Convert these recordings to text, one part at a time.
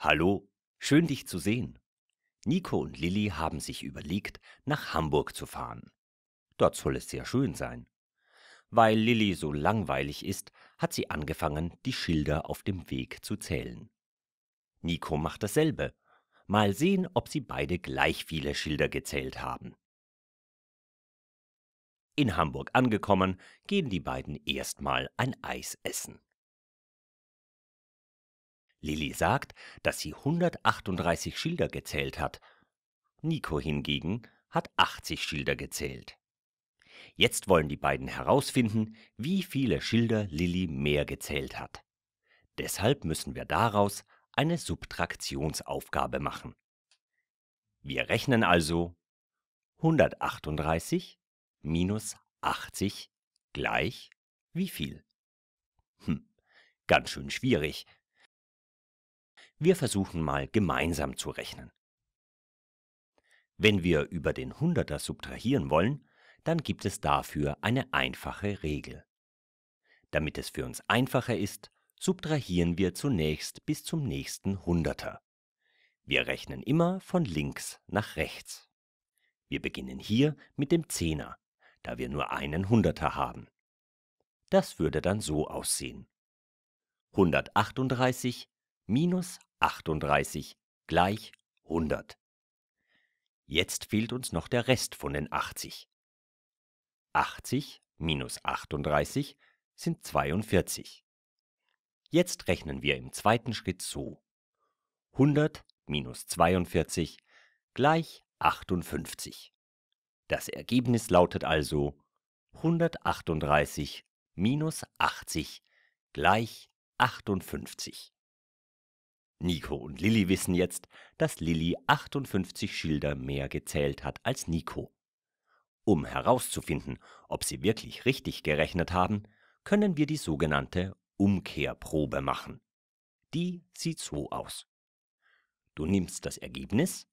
Hallo, schön dich zu sehen. Nico und Lilly haben sich überlegt, nach Hamburg zu fahren. Dort soll es sehr schön sein. Weil Lilly so langweilig ist, hat sie angefangen, die Schilder auf dem Weg zu zählen. Nico macht dasselbe. Mal sehen, ob sie beide gleich viele Schilder gezählt haben. In Hamburg angekommen, gehen die beiden erstmal ein Eis essen. Lilly sagt, dass sie 138 Schilder gezählt hat. Nico hingegen hat 80 Schilder gezählt. Jetzt wollen die beiden herausfinden, wie viele Schilder Lilly mehr gezählt hat. Deshalb müssen wir daraus eine Subtraktionsaufgabe machen. Wir rechnen also 138 minus 80 gleich wie viel? Hm, ganz schön schwierig, wir versuchen mal gemeinsam zu rechnen. Wenn wir über den Hunderter subtrahieren wollen, dann gibt es dafür eine einfache Regel. Damit es für uns einfacher ist, subtrahieren wir zunächst bis zum nächsten Hunderter. Wir rechnen immer von links nach rechts. Wir beginnen hier mit dem Zehner, da wir nur einen Hunderter haben. Das würde dann so aussehen. 138 minus 38 gleich 100. Jetzt fehlt uns noch der Rest von den 80. 80 minus 38 sind 42. Jetzt rechnen wir im zweiten Schritt so. 100 minus 42 gleich 58. Das Ergebnis lautet also 138 minus 80 gleich 58. Nico und Lilli wissen jetzt, dass Lilli 58 Schilder mehr gezählt hat als Nico. Um herauszufinden, ob sie wirklich richtig gerechnet haben, können wir die sogenannte Umkehrprobe machen. Die sieht so aus. Du nimmst das Ergebnis,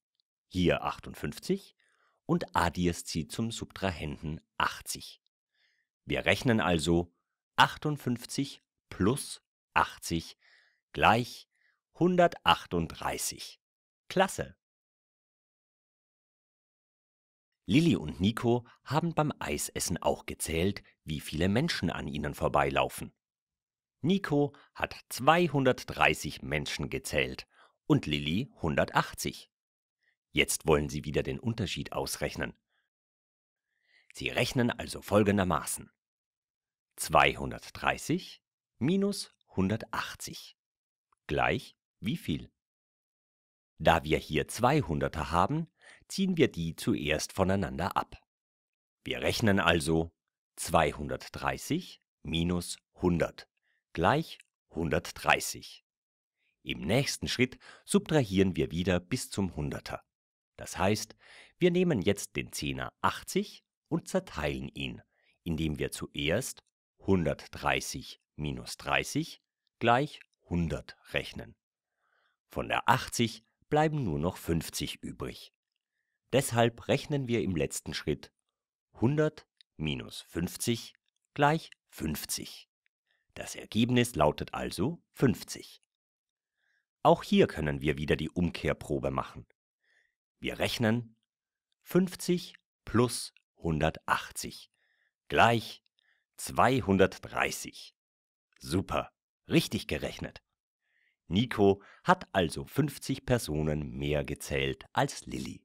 hier 58, und addierst sie zum Subtrahenden 80. Wir rechnen also 58 plus 80 gleich 138. Klasse! Lilli und Nico haben beim Eisessen auch gezählt, wie viele Menschen an ihnen vorbeilaufen. Nico hat 230 Menschen gezählt und Lilli 180. Jetzt wollen sie wieder den Unterschied ausrechnen. Sie rechnen also folgendermaßen. 230 minus 180 gleich wie viel. Da wir hier 200er haben, ziehen wir die zuerst voneinander ab. Wir rechnen also 230 minus 100 gleich 130. Im nächsten Schritt subtrahieren wir wieder bis zum 100er. Das heißt, wir nehmen jetzt den Zehner 80 und zerteilen ihn, indem wir zuerst 130 minus 30 gleich 100 rechnen. Von der 80 bleiben nur noch 50 übrig. Deshalb rechnen wir im letzten Schritt 100 minus 50 gleich 50. Das Ergebnis lautet also 50. Auch hier können wir wieder die Umkehrprobe machen. Wir rechnen 50 plus 180 gleich 230. Super, richtig gerechnet. Nico hat also 50 Personen mehr gezählt als Lilly.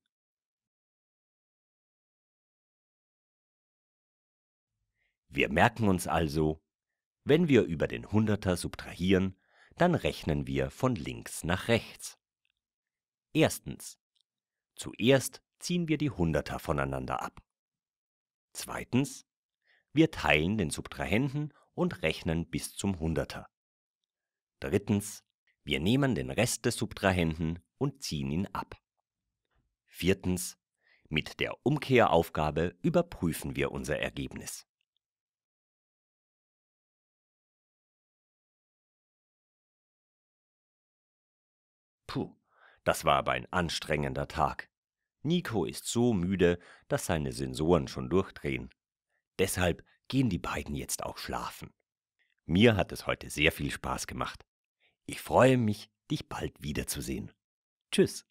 Wir merken uns also, wenn wir über den Hunderter subtrahieren, dann rechnen wir von links nach rechts. Erstens. Zuerst ziehen wir die Hunderter voneinander ab. Zweitens. Wir teilen den Subtrahenten und rechnen bis zum Hunderter. Drittens. Wir nehmen den Rest des Subtrahenten und ziehen ihn ab. Viertens. Mit der Umkehraufgabe überprüfen wir unser Ergebnis. Puh, das war aber ein anstrengender Tag. Nico ist so müde, dass seine Sensoren schon durchdrehen. Deshalb gehen die beiden jetzt auch schlafen. Mir hat es heute sehr viel Spaß gemacht. Ich freue mich, dich bald wiederzusehen. Tschüss.